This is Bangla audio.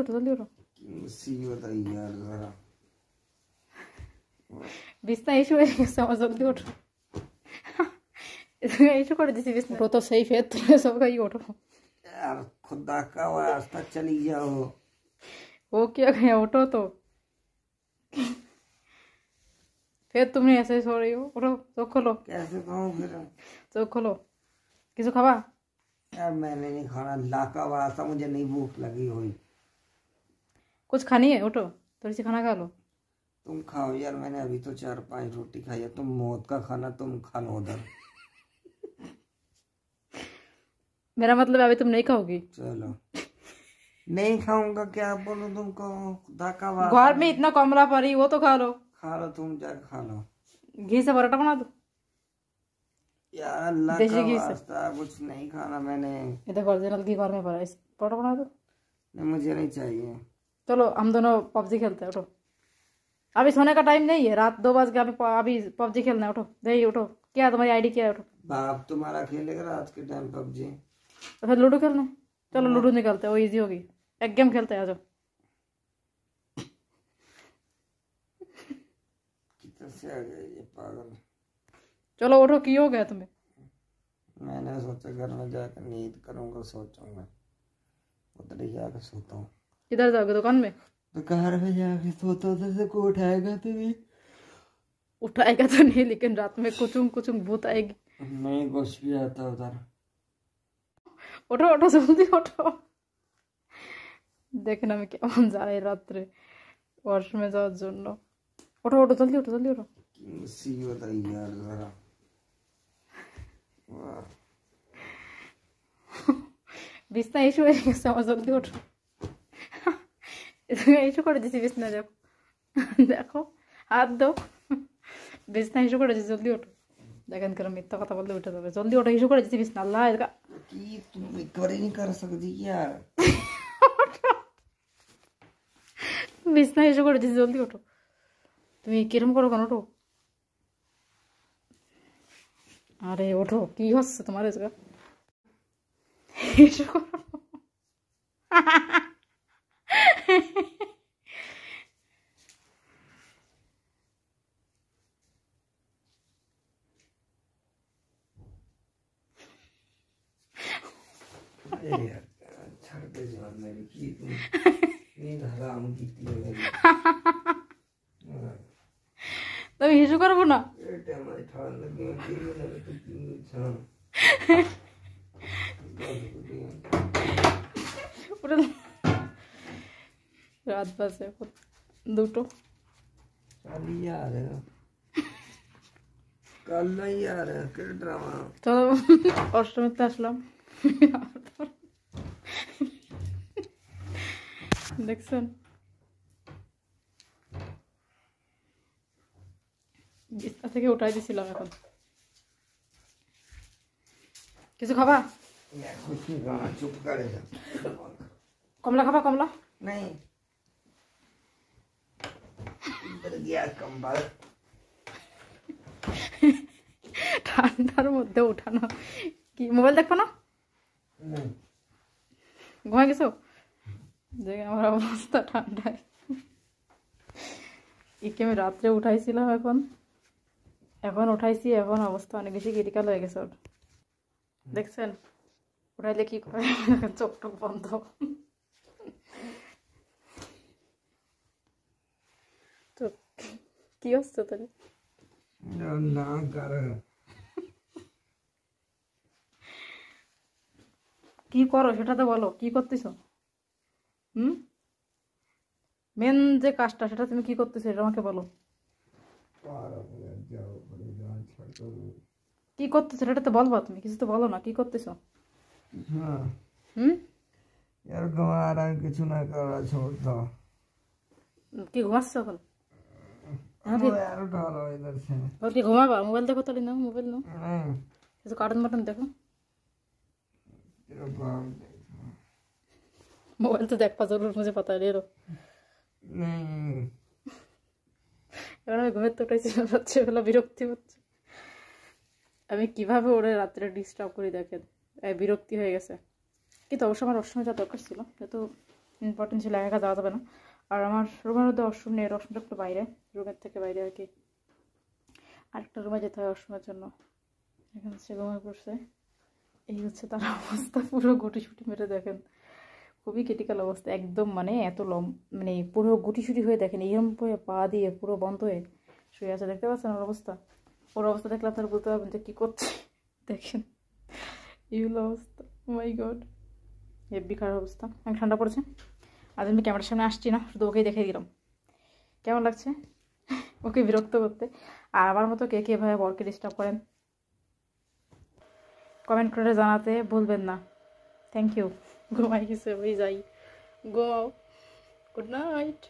जल्दी उठो सी यार कर दिसी तो ही उठो यार खुदा का चली वो क्या गया उठो तो फिर तुमने ऐसे सो रही हो उठो तो खोलो कैसे फिर तो खोलो किसको खावा यार मैंने नहीं खाना लाका मुझे नहीं भूख लगी हुई कुछ खानी है उठो थोड़ी सी खाना खा लो तुम खाओ यार मैंने अभी तो चार पांच रोटी खाई है तुम मौत का खाना तुम खा लो उधर मेरा मतलब अभी तुम नहीं खाओगी चलो नहीं खाऊंगा क्या बोलो तुमको धाका घर में इतना कमला पड़ी वो तो खा लो खा लो तुम जा खा लो घी से पराठा बना दो कुछ नहीं खाना मैंने इधर घर में पड़ा पराठा बना दो नहीं मुझे नहीं चाहिए चलो हम दोनों पबजी खेलते उठो अभी सोने का टाइम नहीं है रात दो बज के अभी अभी पबजी खेलना उठो नहीं उठो क्या तुम्हारी आईडी क्या है उठो बाप तुम्हारा खेलेगा रात के टाइम पबजी तो फिर लूडो खेलने चलो हाँ। लूडो निकलते वो इजी होगी एक गेम खेलते हैं आ जाओ चलो उठो की हो गया तुम्हें मैंने सोचा घर में जाकर नींद करूंगा सोचूंगा उधर ही जाकर सोता हूँ किधर जाओगे दुकान में घर में जाके सोता तो से को उठाएगा भी उठाएगा तो नहीं लेकिन रात में कुचुम कुछ भूत आएगी नहीं कुछ भी आता उधर उठो उठो जल्दी उठो में जाओ जुन्नो उठो उठो जल्दी उठो जल्दी उठो सी জলদি ওঠো यार जरा বিছনা ইস্যু হয়ে গেছে আমার जल्दी उठो ইস্যু করে দিছি বিছনা দেখো দেখো হাত দাও বিছনা ইস্যু করে দিছি জলদি ওঠো দেখেন কেন মিথ্যা কথা বললে উঠে যাবে জলদি ওঠো ইস্যু করে দিছি বিছনা আল্লাহ কি তুমি করে নি কর সকতি বিছনা ইস্যু করে দিছি জলদি ওঠো তুমি কিরম করো কেন ওঠো আরে ওঠো কি হচ্ছে তোমার ইস্যু করো তুমি হিসু করবো না রাত বাজে দুটো তো অষ্টমীতে আসলাম দেখছেন থেকে উঠাই দিছিলাম এখন কিছু খাবা কমলা খাবা কমলা নাই কম্বল ঠান্ডার মধ্যে উঠানো কি মোবাইল দেখো না ঘুমা গেছো যে আমার অবস্থা ঠান্ডায় একে আমি রাত্রে উঠাইছিলাম এখন এখন উঠাইছি এখন অবস্থা অনেক বেশি ক্রিটিক্যাল হয়ে গেছে ওর দেখছেন উঠাইলে কি করে চোখ টোক বন্ধ কি অবস্থা তাহলে না গারা কি করো সেটা তো বলো কি করতেছো হুম মেন যে কাজটা সেটা তুমি কি করতেছো এটা আমাকে বলো কি করতেছো সেটা তো বলবো তুমি কিছু তো বলো না কি করতেছো হুম এরকম আর কিছু না করার সমর্থ কি ঘুমাচ্ছ এখন বিরক্তি হচ্ছে আমি কিভাবে ওরে রাত্রে ডিস্টার্ব করি দেখেন বিরক্তি হয়ে গেছে কিন্তু অবশ্য আমার অসময় যা দরকার ছিল এত ইম্পর্টেন্ট ছিল একা যাওয়া যাবে না আর আমার রুমের মধ্যে ওয়াশরুম নেই ওয়াশরুমটা একটু বাইরে রুমের থেকে বাইরে আর কি আরেকটা রুমে যেতে হয় ওয়াশরুমের জন্য এখন হচ্ছে ঘুমে পড়ছে এই হচ্ছে তার অবস্থা পুরো গুটিছুটি মেরে দেখেন খুবই ক্রিটিক্যাল অবস্থা একদম মানে এত লম মানে পুরো গুটিসুটি হয়ে দেখেন এরম হয়ে পা দিয়ে পুরো বন্ধ হয়ে শুয়ে আছে দেখতে পাচ্ছেন ওর অবস্থা ওর অবস্থা দেখলে আপনারা বলতে পারবেন যে কী করছে দেখেন এই হলো অবস্থা মাই oh গড হেব্বি খারাপ অবস্থা ঠান্ডা পড়েছে আজ আমি ক্যামেরার সামনে আসছি না শুধু ওকেই দেখে দিলাম কেমন লাগছে ওকে বিরক্ত করতে আর আমার মতো কে কে এভাবে বরকে ডিস্টার্ব করেন কমেন্ট করে জানাতে ভুলবেন না থ্যাংক ইউ ঘুমাই গেছে যাই গো গুড নাইট